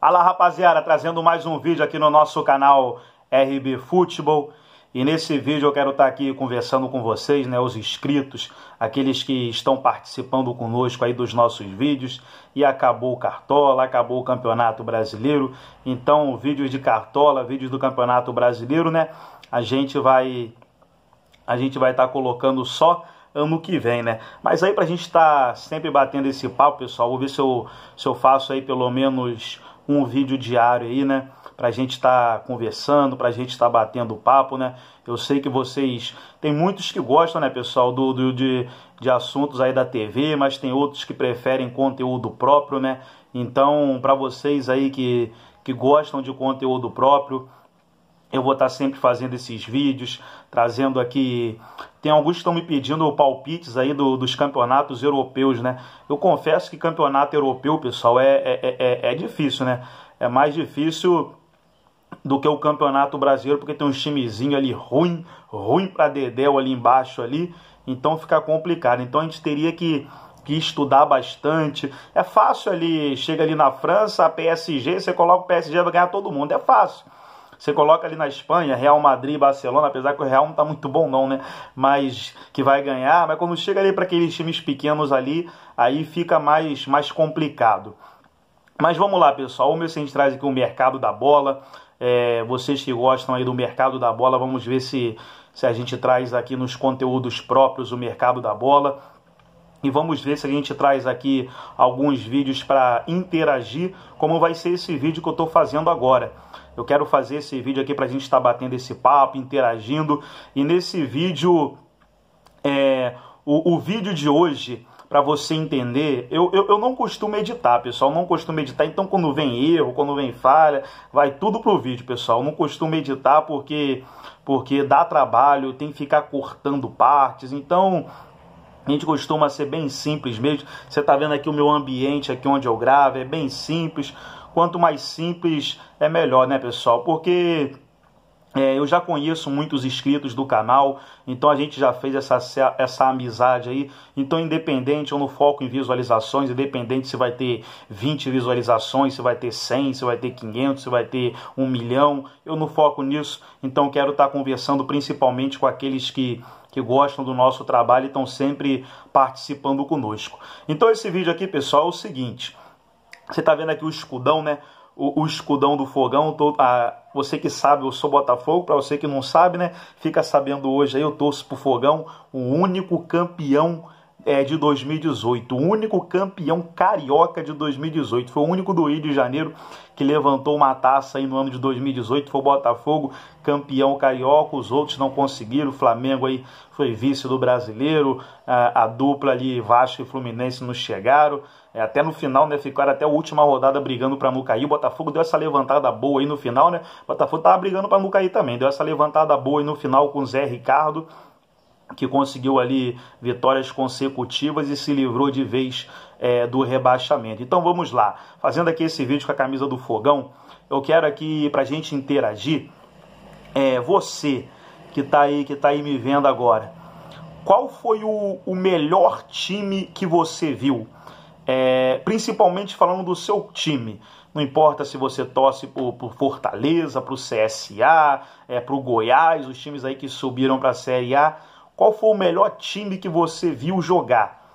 Fala rapaziada, trazendo mais um vídeo aqui no nosso canal RB Futebol e nesse vídeo eu quero estar tá aqui conversando com vocês, né, os inscritos, aqueles que estão participando conosco aí dos nossos vídeos e acabou o Cartola, acabou o Campeonato Brasileiro, então vídeos de Cartola, vídeos do Campeonato Brasileiro, né, a gente vai a gente vai estar tá colocando só ano que vem, né? Mas aí pra gente estar tá sempre batendo esse papo, pessoal, vou ver se eu, se eu faço aí pelo menos com um vídeo diário aí, né? Para a gente estar tá conversando, para a gente estar tá batendo papo, né? Eu sei que vocês. Tem muitos que gostam, né, pessoal, do, do de, de assuntos aí da TV, mas tem outros que preferem conteúdo próprio, né? Então, para vocês aí que, que gostam de conteúdo próprio, eu vou estar sempre fazendo esses vídeos, trazendo aqui. Tem alguns que estão me pedindo palpites aí do, dos campeonatos europeus, né? Eu confesso que campeonato europeu, pessoal, é, é, é, é difícil, né? É mais difícil do que o campeonato brasileiro, porque tem um timezinho ali ruim, ruim para Dedéu ali embaixo ali, então fica complicado. Então a gente teria que, que estudar bastante. É fácil ali, chega ali na França, a PSG, você coloca o PSG vai ganhar todo mundo, é fácil. Você coloca ali na Espanha, Real Madrid, Barcelona, apesar que o Real não está muito bom não, né? Mas que vai ganhar, mas quando chega ali para aqueles times pequenos ali, aí fica mais mais complicado. Mas vamos lá, pessoal. O meu se traz aqui o mercado da bola. É, vocês que gostam aí do mercado da bola, vamos ver se se a gente traz aqui nos conteúdos próprios o mercado da bola e vamos ver se a gente traz aqui alguns vídeos para interagir, como vai ser esse vídeo que eu estou fazendo agora. Eu quero fazer esse vídeo aqui para a gente estar tá batendo esse papo, interagindo, e nesse vídeo, é, o, o vídeo de hoje, para você entender, eu, eu, eu, não costumo editar, pessoal, não costumo editar, então quando vem erro, quando vem falha, vai tudo pro vídeo, pessoal, eu não costumo editar porque, porque dá trabalho, tem que ficar cortando partes, então a gente costuma ser bem simples mesmo. Você está vendo aqui o meu ambiente, aqui onde eu gravo, é bem simples. Quanto mais simples, é melhor, né, pessoal? Porque é, eu já conheço muitos inscritos do canal, então a gente já fez essa, essa amizade aí. Então, independente, eu não foco em visualizações, independente se vai ter 20 visualizações, se vai ter 100, se vai ter 500, se vai ter 1 milhão, eu não foco nisso. Então, quero estar tá conversando principalmente com aqueles que que gostam do nosso trabalho e estão sempre participando conosco. Então esse vídeo aqui, pessoal, é o seguinte. Você está vendo aqui o escudão, né? O, o escudão do fogão. Tô, a, você que sabe, eu sou Botafogo. Para você que não sabe, né? Fica sabendo hoje aí, eu torço pro fogão, o único campeão é, de 2018, o único campeão carioca de 2018. Foi o único do Rio de Janeiro que levantou uma taça aí no ano de 2018, foi o Botafogo, campeão carioca, os outros não conseguiram, o Flamengo aí foi vice do brasileiro, a, a dupla ali, Vasco e Fluminense não chegaram, é, até no final, né, ficaram até a última rodada brigando para não cair, o Botafogo deu essa levantada boa aí no final, né, o Botafogo tava brigando para não cair também, deu essa levantada boa aí no final com o Zé Ricardo, que conseguiu ali vitórias consecutivas e se livrou de vez é, do rebaixamento. Então vamos lá, fazendo aqui esse vídeo com a camisa do fogão, eu quero aqui para a gente interagir, é, você que está aí, que tá aí me vendo agora, qual foi o, o melhor time que você viu? É, principalmente falando do seu time. Não importa se você torce por, por Fortaleza, para o CSA, é, para o Goiás, os times aí que subiram para a Série A qual foi o melhor time que você viu jogar?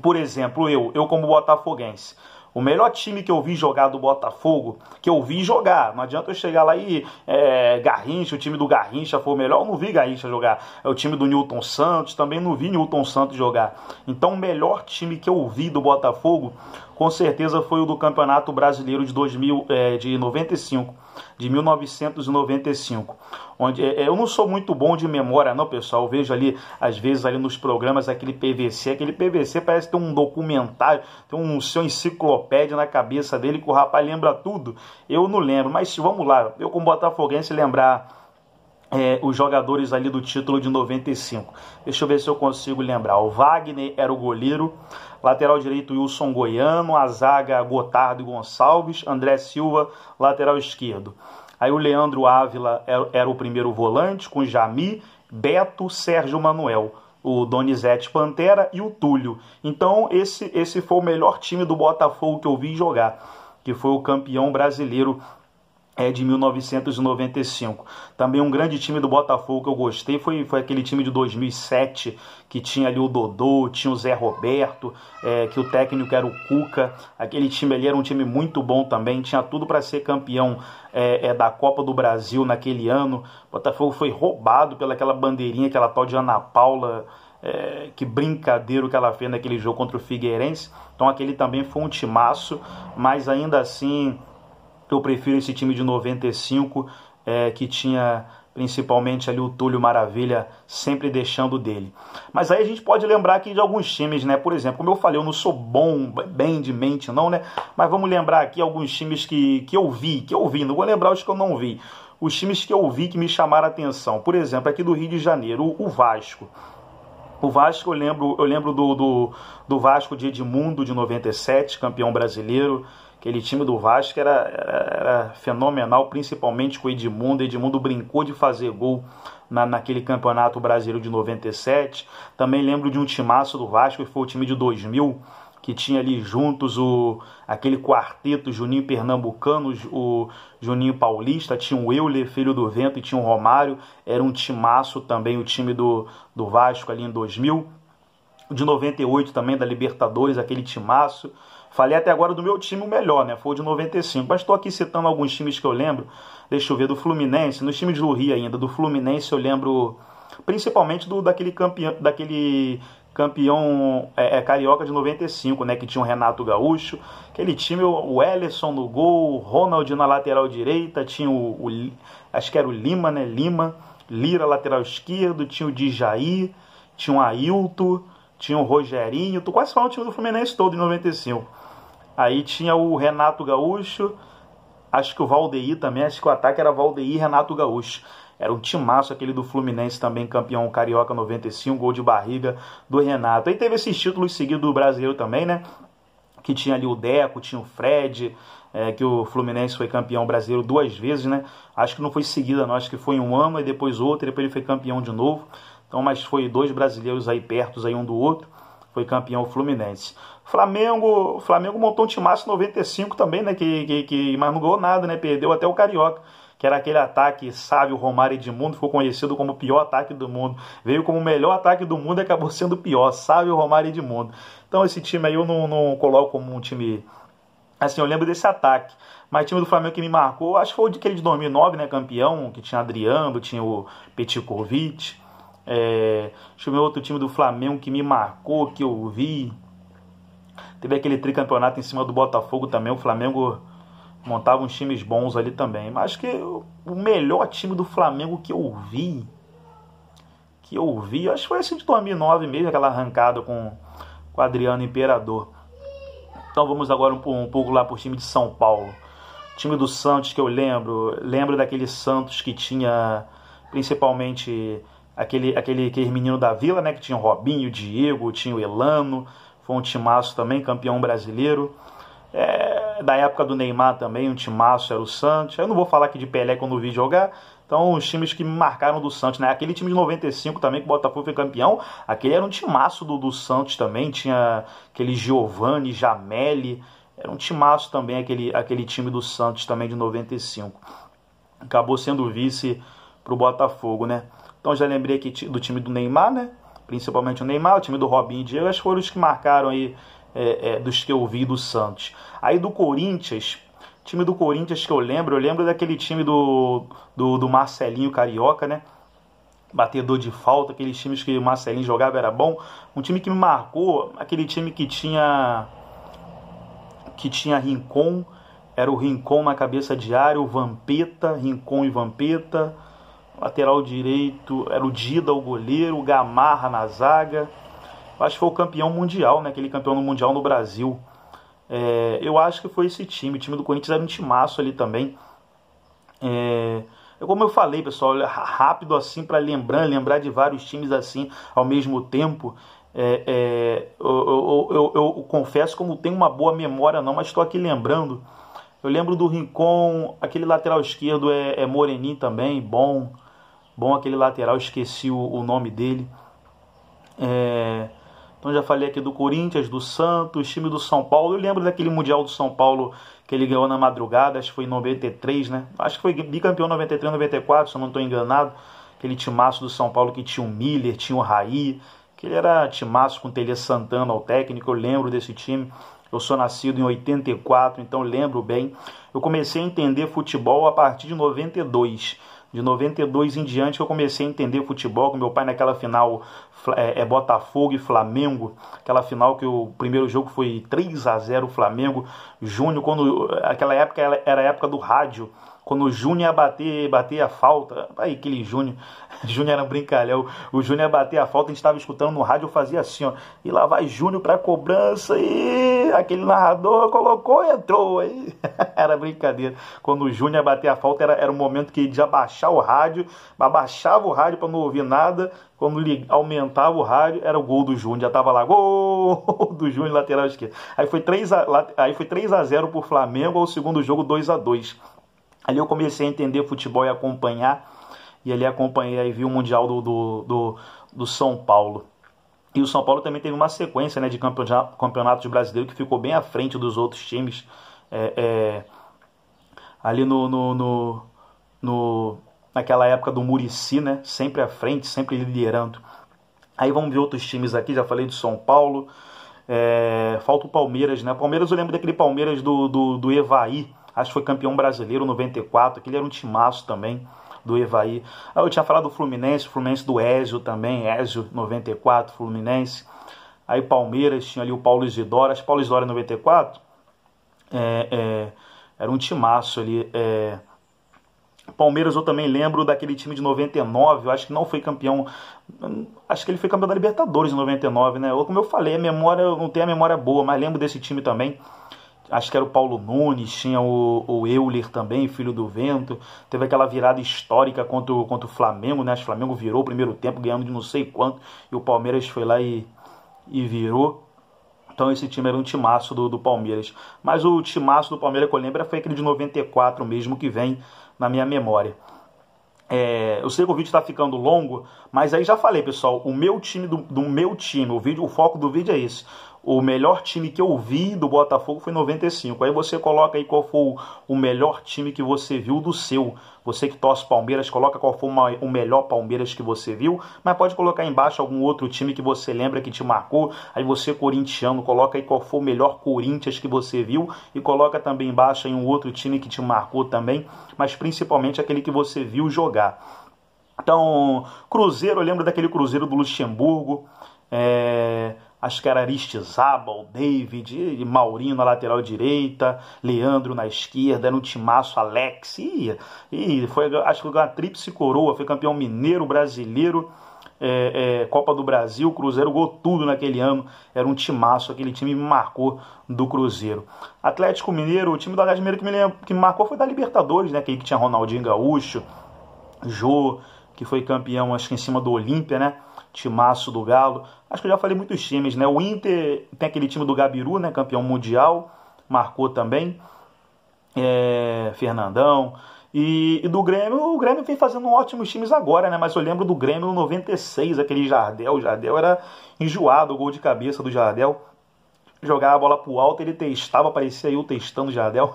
Por exemplo, eu, eu como botafoguense, o melhor time que eu vi jogar do Botafogo, que eu vi jogar, não adianta eu chegar lá e é, Garrincha, o time do Garrincha foi o melhor, eu não vi Garrincha jogar. É o time do Newton Santos, também não vi Newton Santos jogar. Então o melhor time que eu vi do Botafogo com certeza foi o do Campeonato Brasileiro de 2000, é, eh, de 95, de 1995, onde é, eu não sou muito bom de memória, não, pessoal. Eu vejo ali às vezes ali nos programas aquele PVC, aquele PVC parece ter um documentário, tem um seu enciclopédia na cabeça dele que o rapaz lembra tudo. Eu não lembro, mas vamos lá, eu como botafoguense lembrar é, os jogadores ali do título de 95. Deixa eu ver se eu consigo lembrar. O Wagner era o goleiro, lateral direito Wilson Goiano, a zaga Gotardo e Gonçalves, André Silva, lateral esquerdo. Aí o Leandro Ávila era, é, era o primeiro volante, com Jami, Beto, Sérgio Manuel o Donizete Pantera e o Túlio. Então, esse, esse foi o melhor time do Botafogo que eu vi jogar, que foi o campeão brasileiro é de 1995. Também um grande time do Botafogo que eu gostei foi, foi aquele time de 2007, que tinha ali o Dodô, tinha o Zé Roberto, é, que o técnico era o Cuca. Aquele time ali era um time muito bom também, tinha tudo para ser campeão é, é, da Copa do Brasil naquele ano. O Botafogo foi roubado pelaquela bandeirinha, aquela tal de Ana Paula. É, que brincadeira que ela fez naquele jogo contra o Figueirense. Então aquele também foi um timaço, mas ainda assim eu prefiro esse time de 95 é, que tinha principalmente ali o Túlio Maravilha sempre deixando dele. Mas aí a gente pode lembrar aqui de alguns times, né? Por exemplo, como eu falei, eu não sou bom bem de mente não, né? Mas vamos lembrar aqui alguns times que, que eu vi, que eu vi, não vou lembrar os que eu não vi. Os times que eu vi que me chamaram a atenção. Por exemplo, aqui do Rio de Janeiro, o, o Vasco. O Vasco, eu lembro, eu lembro do, do, do Vasco de Edmundo de 97, campeão brasileiro Aquele time do Vasco era, era, era fenomenal, principalmente com o Edmundo. Edmundo brincou de fazer gol na, naquele campeonato brasileiro de 97. Também lembro de um timaço do Vasco, que foi o time de 2000, que tinha ali juntos o aquele quarteto Juninho Pernambucano, o Juninho Paulista, tinha o Euler, filho do vento, e tinha o Romário. Era um timaço também o time do, do Vasco ali em 2000 de 98 também, da Libertadores, aquele timaço. Falei até agora do meu time o melhor, né? Foi o de 95. Mas estou aqui citando alguns times que eu lembro. Deixa eu ver, do Fluminense, nos times do Rio ainda. Do Fluminense eu lembro principalmente do daquele campeão, daquele campeão é, é, carioca de 95, né? Que tinha o Renato Gaúcho. Aquele time, o Ellison no gol, o Ronald na lateral direita, tinha o, o, Acho que era o Lima, né? Lima, Lira lateral esquerdo, tinha o Djaí, tinha o Ailton tinha o Rogerinho, tu quase falando o time do Fluminense todo em 95. Aí tinha o Renato Gaúcho, acho que o Valdeir também, acho que o ataque era Valdeir e Renato Gaúcho. Era um timaço aquele do Fluminense também, campeão carioca 95, gol de barriga do Renato. Aí teve esses títulos seguidos do brasileiro também, né? Que tinha ali o Deco, tinha o Fred, é, que o Fluminense foi campeão brasileiro duas vezes, né? Acho que não foi seguida, não. Acho que foi um ano e depois outro, e depois ele foi campeão de novo. Então, mas foi dois brasileiros aí pertos aí um do outro. Foi campeão o Fluminense. Flamengo, Flamengo montou um time timaço 95 também, né? Que, que, que, mas não ganhou nada, né? Perdeu até o Carioca que era aquele ataque sábio, Romário de mundo, ficou conhecido como o pior ataque do mundo. Veio como o melhor ataque do mundo e acabou sendo o pior, sábio, Romário de mundo. Então esse time aí eu não, não coloco como um time... Assim, eu lembro desse ataque. Mas o time do Flamengo que me marcou, acho que foi aquele de 2009, né, campeão, que tinha Adriano, tinha o Corvite. É, deixa eu ver outro time do Flamengo que me marcou, que eu vi. Teve aquele tricampeonato em cima do Botafogo também. O Flamengo montava uns times bons ali também. Mas acho que o melhor time do Flamengo que eu vi, que eu vi, acho que foi esse de 2009 mesmo, aquela arrancada com, com o Adriano Imperador. Então vamos agora um, um pouco lá pro time de São Paulo. O time do Santos que eu lembro, lembro daquele Santos que tinha principalmente aquele, aquele, aquele menino da vila, né? Que tinha o Robinho, o Diego, tinha o Elano, foi um timaço também, campeão brasileiro. É, da época do Neymar também, um timaço era o Santos. Eu não vou falar aqui de Pelé quando vi jogar. Então, os times que me marcaram do Santos, né? Aquele time de 95 também, que o Botafogo foi campeão, aquele era um timaço do, do Santos também. Tinha aquele Giovanni, Jamelli. Era um timaço também, aquele, aquele time do Santos também de 95. Acabou sendo vice pro Botafogo, né? Então já lembrei aqui do time do Neymar, né? Principalmente o Neymar, o time do Robinho e Diego, acho foram os que marcaram aí é, é, dos que eu vi do Santos. Aí do Corinthians, time do Corinthians que eu lembro, eu lembro daquele time do, do, do Marcelinho Carioca, né? batedor de falta, aqueles times que o Marcelinho jogava era bom. Um time que me marcou, aquele time que tinha que tinha Rincon, era o Rincon na cabeça diária, o Vampeta, Rincon e Vampeta lateral direito era o Dida, o goleiro, o Gamarra na zaga. Acho que foi o campeão mundial, né? Aquele campeão mundial no Brasil. É, eu acho que foi esse time. O time do Corinthians era um timaço ali também. É, como eu falei, pessoal, rápido assim para lembrar, lembrar de vários times assim ao mesmo tempo. É, é, eu, eu, eu, eu, confesso como tenho uma boa memória não, mas estou aqui lembrando. Eu lembro do Rincon, aquele lateral esquerdo é, é Morenin também, bom bom aquele lateral, esqueci o, o nome dele. É, então já falei aqui do Corinthians, do Santos, time do São Paulo. Eu lembro daquele Mundial do São Paulo que ele ganhou na madrugada, acho que foi em 93, né? Acho que foi bicampeão 93, 94, se eu não estou enganado. Aquele timaço do São Paulo que tinha o Miller, tinha o Raí, que ele era timaço com o telê Santana ao técnico, eu lembro desse time. Eu sou nascido em 84, então lembro bem. Eu comecei a entender futebol a partir de 92. De 92 em diante que eu comecei a entender futebol com meu pai naquela final é, é Botafogo e Flamengo, aquela final que o primeiro jogo foi 3 a 0 Flamengo. Júnior quando aquela época era a época do rádio, quando o Júnior ia bater, bater a falta, aí aquele Júnior, Júnior era um brincalhão, o Júnior ia bater a falta, a gente estava escutando no rádio, eu fazia assim, ó, e lá vai Júnior para cobrança, e aquele narrador colocou e entrou, aí era brincadeira. Quando o Júnior bater a falta, era, era o momento que de abaixar o rádio, abaixava o rádio para não ouvir nada. Quando ele aumentava o rádio, era o gol do Júnior. Já tava lá, gol do Júnior, lateral esquerdo. Aí foi 3 a, aí foi 3 a 0 pro Flamengo, ao segundo jogo 2 a 2 Ali eu comecei a entender futebol e acompanhar. E ali acompanhei e vi o Mundial do, do, do, do São Paulo. E o São Paulo também teve uma sequência né, de campeonatos brasileiros que ficou bem à frente dos outros times é, é, ali no, no, no, no, naquela época do Murici, né? Sempre à frente, sempre liderando. Aí vamos ver outros times aqui, já falei de São Paulo. É, falta o Palmeiras, né? Palmeiras, eu lembro daquele Palmeiras do, do, do Evaí, acho que foi campeão brasileiro 94, aquele era um timaço também do Evaí. aí ah, eu tinha falado do Fluminense, Fluminense do Ézio também, Ézio 94, Fluminense. Aí Palmeiras, tinha ali o Paulo Isidoro, acho que Paulo Isidoro é 94. É, é, era um timaço ali. É. Palmeiras eu também lembro daquele time de 99, eu acho que não foi campeão, acho que ele foi campeão da Libertadores em 99, né? Ou como eu falei, a memória, eu não tenho a memória boa, mas lembro desse time também. Acho que era o Paulo Nunes, tinha o, o Euler também, filho do vento. Teve aquela virada histórica contra o, contra o Flamengo, né? O Flamengo virou o primeiro tempo, ganhando de não sei quanto, e o Palmeiras foi lá e, e virou. Então esse time era um timaço do, do Palmeiras. Mas o timaço do Palmeiras que eu lembro é foi aquele de 94 mesmo que vem na minha memória. É, eu sei que o vídeo está ficando longo, mas aí já falei, pessoal, o meu time do, do meu time, o vídeo, o foco do vídeo é esse. O melhor time que eu vi do Botafogo foi 95. Aí você coloca aí qual foi o melhor time que você viu do seu. Você que torce Palmeiras, coloca qual foi o melhor Palmeiras que você viu, mas pode colocar embaixo algum outro time que você lembra que te marcou. Aí você corintiano, coloca aí qual foi o melhor Corinthians que você viu e coloca também embaixo aí um outro time que te marcou também, mas principalmente aquele que você viu jogar. Então, Cruzeiro, eu lembro daquele Cruzeiro do Luxemburgo, é, acho que era Aristizábal, David, e Maurinho na lateral direita, Leandro na esquerda, era um timaço, Alex, e, e foi, acho que foi uma tríplice coroa, foi campeão mineiro, brasileiro, é, é, Copa do Brasil, Cruzeiro gol tudo naquele ano, era um timaço, aquele time me marcou do Cruzeiro. Atlético Mineiro, o time do Atlético Mineiro que me, lembra, que me marcou foi da Libertadores, né, que tinha Ronaldinho Gaúcho, Jô, que foi campeão, acho que em cima do Olímpia, né? Timaço do Galo. Acho que eu já falei muitos times, né? O Inter tem aquele time do Gabiru, né? Campeão mundial, marcou também. É, Fernandão. E, e, do Grêmio, o Grêmio vem fazendo ótimos times agora, né? Mas eu lembro do Grêmio no 96, aquele Jardel. O Jardel era enjoado, o gol de cabeça do Jardel. Jogava a bola pro alto, ele testava, parecia eu testando o Jardel.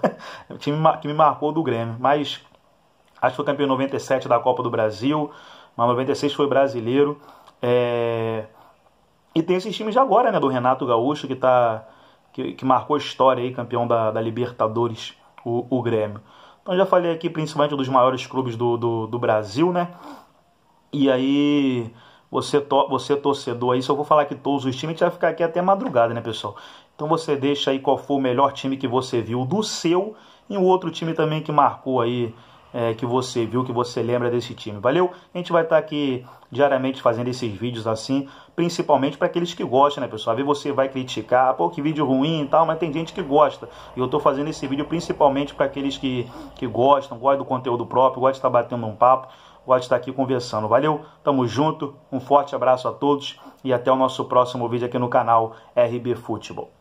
o time que me marcou do Grêmio. Mas Acho que foi campeão 97 da Copa do Brasil, mas 96 foi brasileiro. É... E tem esses times de agora, né? Do Renato Gaúcho, que, tá, que, que marcou história aí, campeão da, da Libertadores, o, o, Grêmio. Então já falei aqui principalmente dos maiores clubes do, do, do Brasil, né? E aí, você, to, você torcedor aí, se eu vou falar que todos os times, a gente vai ficar aqui até madrugada, né, pessoal? Então você deixa aí qual foi o melhor time que você viu do seu e o outro time também que marcou aí é, que você viu, que você lembra desse time. Valeu? A gente vai estar tá aqui diariamente fazendo esses vídeos assim, principalmente para aqueles que gostam, né, pessoal? Aí você vai criticar, pô, que vídeo ruim e tal, mas tem gente que gosta. E eu estou fazendo esse vídeo principalmente para aqueles que, que gostam, gostam do conteúdo próprio, gostam de estar tá batendo um papo, gostam de estar tá aqui conversando. Valeu? Tamo junto, um forte abraço a todos e até o nosso próximo vídeo aqui no canal RB Futebol.